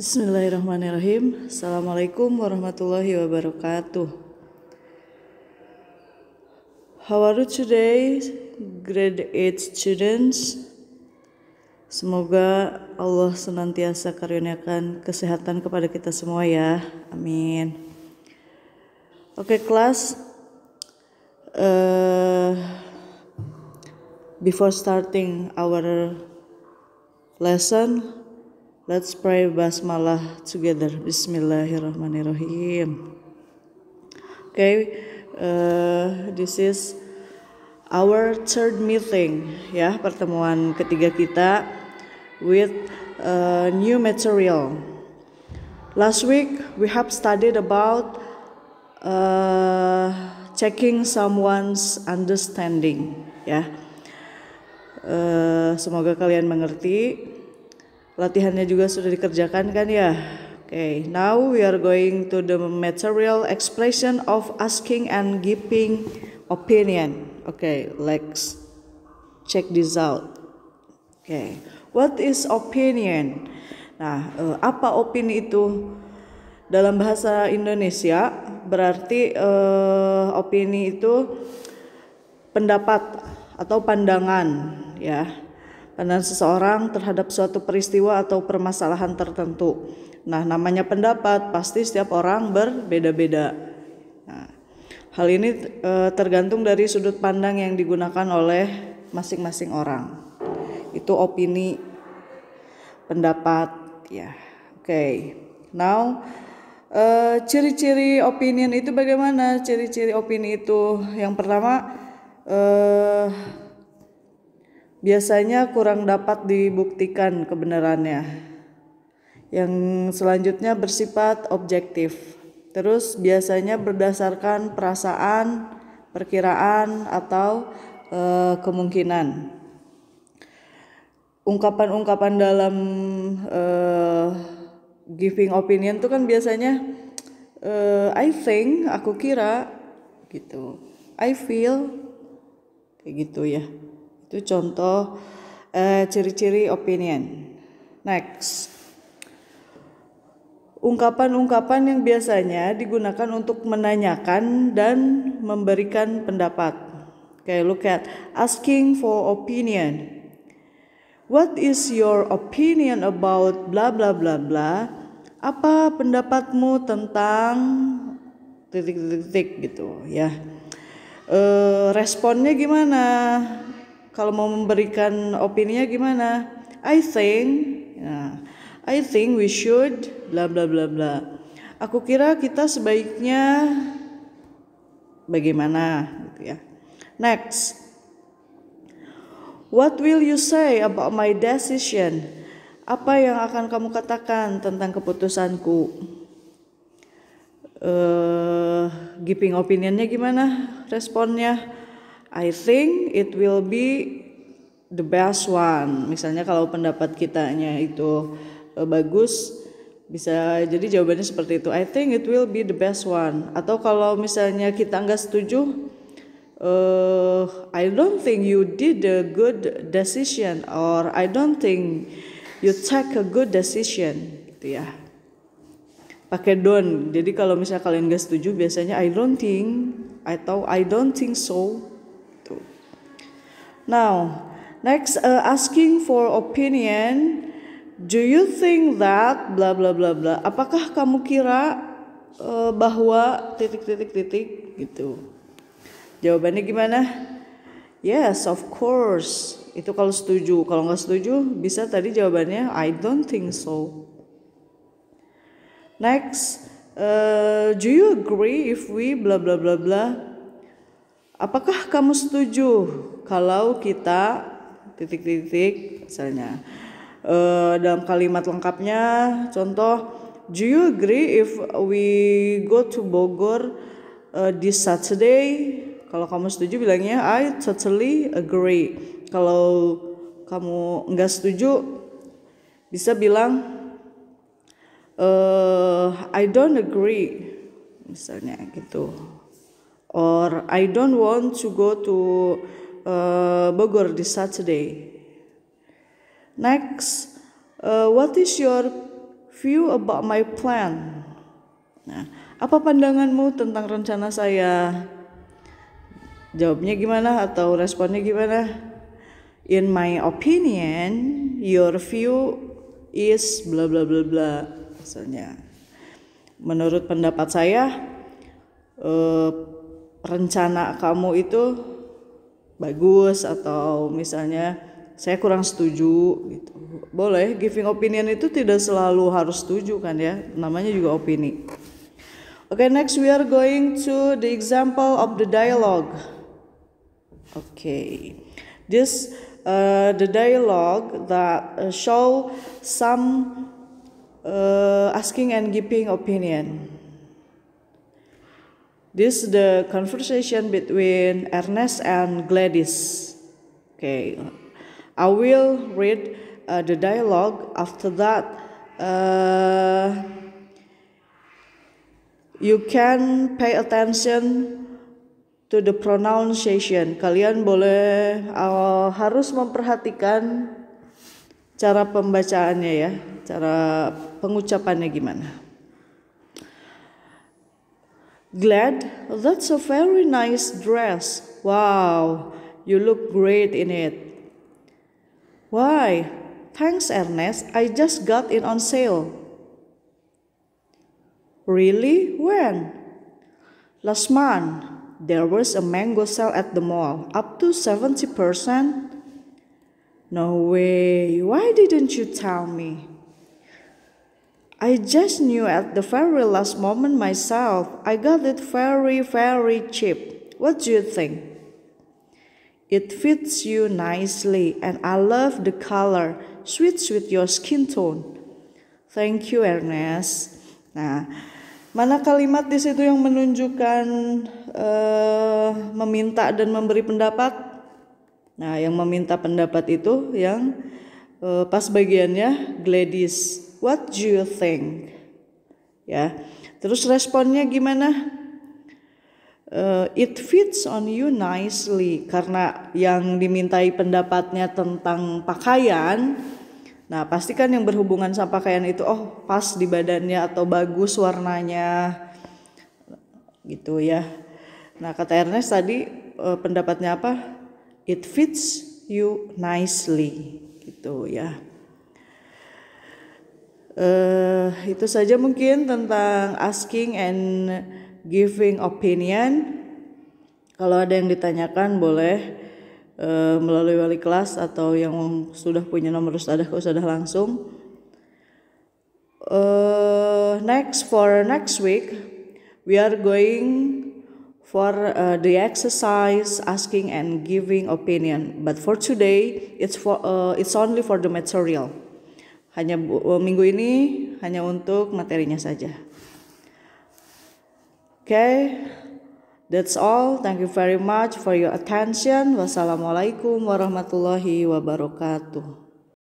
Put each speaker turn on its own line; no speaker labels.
Bismillahirrahmanirrahim. Assalamualaikum warahmatullahi wabarakatuh. How are you today, grade 8 students? Semoga Allah senantiasa karuniakan kesehatan kepada kita semua ya. Amin. Oke, okay, kelas. Uh, before starting our lesson, Let's pray basmalah together. Bismillahirrahmanirrahim. Okay, uh, this is our third meeting ya, pertemuan ketiga kita with uh, new material. Last week we have studied about uh, checking someone's understanding ya. Uh, semoga kalian mengerti latihannya juga sudah dikerjakan kan ya okay now we are going to the material expression of asking and giving opinion okay let's check this out okay what is opinion nah eh, apa opini itu dalam bahasa Indonesia berarti uh, opini itu pendapat atau pandangan ya pandangan seseorang terhadap suatu peristiwa atau permasalahan tertentu. Nah, namanya pendapat, pasti setiap orang berbeda-beda. Nah, hal ini e, tergantung dari sudut pandang yang digunakan oleh masing-masing orang. Itu opini pendapat ya. Oke. Okay. Now e, ciri-ciri uh, opinion itu bagaimana? Ciri-ciri opini itu yang pertama uh, biasanya kurang dapat dibuktikan kebenarannya. Yang selanjutnya bersifat objektif. Terus biasanya berdasarkan perasaan, perkiraan atau e, kemungkinan. Ungkapan-ungkapan dalam e, giving opinion itu kan biasanya e, I think, aku kira gitu. I feel kayak gitu ya. Itu contoh eh, ciri-ciri uh, opinion. Next. Ungkapan-ungkapan yang biasanya digunakan untuk menanyakan dan memberikan pendapat. Okay, look at asking for opinion. What is your opinion about bla bla bla bla? Apa pendapatmu tentang titik-titik gitu ya? E, responnya gimana? kalau mau memberikan opininya gimana? I think, nah, I think we should, bla bla bla bla. Aku kira kita sebaiknya bagaimana, gitu ya. Next, what will you say about my decision? Apa yang akan kamu katakan tentang keputusanku? Uh, giving opinionnya gimana responnya? I think it will be the best one. Misalnya kalau pendapat kitanya itu eh, bagus bisa jadi jawabannya seperti itu. I think it will be the best one. Atau kalau misalnya kita nggak setuju, uh, I don't think you did a good decision or I don't think you take a good decision, gitu ya. Pakai don. Jadi kalau misalnya kalian nggak setuju, biasanya I don't think atau I don't think so Now, next uh, asking for opinion. Do you think that bla bla bla bla? Apakah kamu kira uh, bahwa titik titik titik gitu? Jawabannya gimana? Yes, of course. Itu kalau setuju. Kalau nggak setuju, bisa tadi jawabannya I don't think so. Next, uh, do you agree if we bla bla bla bla? Apakah kamu setuju kalau kita titik-titik misalnya uh, dalam kalimat lengkapnya contoh Do you agree if we go to Bogor uh, this Saturday? Kalau kamu setuju bilangnya I totally agree. Kalau kamu nggak setuju bisa bilang uh, I don't agree misalnya gitu or I don't want to go to uh, Bogor this Saturday. Next, uh, what is your view about my plan? Nah, apa pandanganmu tentang rencana saya? Jawabnya gimana atau responnya gimana? In my opinion, your view is bla bla bla bla misalnya. Menurut pendapat saya, uh, rencana kamu itu bagus atau misalnya saya kurang setuju gitu. Boleh giving opinion itu tidak selalu harus setuju kan ya. Namanya juga opini. Oke, okay, next we are going to the example of the dialogue. Oke. Okay. This uh, the dialogue that uh, show some uh, asking and giving opinion. This is the conversation between Ernest and Gladys. Okay, I will read uh, the dialogue. After that, uh, you can pay attention to the pronunciation. Kalian boleh uh, harus memperhatikan cara pembacaannya ya, cara pengucapannya gimana. Glad? That's a very nice dress. Wow, you look great in it. Why? Thanks, Ernest. I just got it on sale. Really? When? Last month, there was a mango sale at the mall, up to 70%. No way. Why didn't you tell me? I just knew at the very last moment myself. I got it very, very cheap. What do you think? It fits you nicely, and I love the color. Sweet, with your skin tone. Thank you, Ernest. Nah, mana kalimat di situ yang menunjukkan uh, meminta dan memberi pendapat? Nah, yang meminta pendapat itu yang uh, pas bagiannya Gladys. What do you think? Ya. Terus responnya gimana? Uh, it fits on you nicely karena yang dimintai pendapatnya tentang pakaian. Nah, pastikan yang berhubungan sama pakaian itu oh pas di badannya atau bagus warnanya gitu ya. Nah, kata Ernest tadi uh, pendapatnya apa? It fits you nicely gitu ya. Uh, itu saja mungkin tentang asking and giving opinion. Kalau ada yang ditanyakan boleh uh, melalui wali kelas atau yang sudah punya nomor ustadah ke langsung. Uh, next for next week we are going for uh, the exercise asking and giving opinion but for today it's for uh, it's only for the material hanya eh, minggu ini hanya untuk materinya saja. Oke, okay. that's all. Thank you very much for your attention. Wassalamualaikum warahmatullahi wabarakatuh.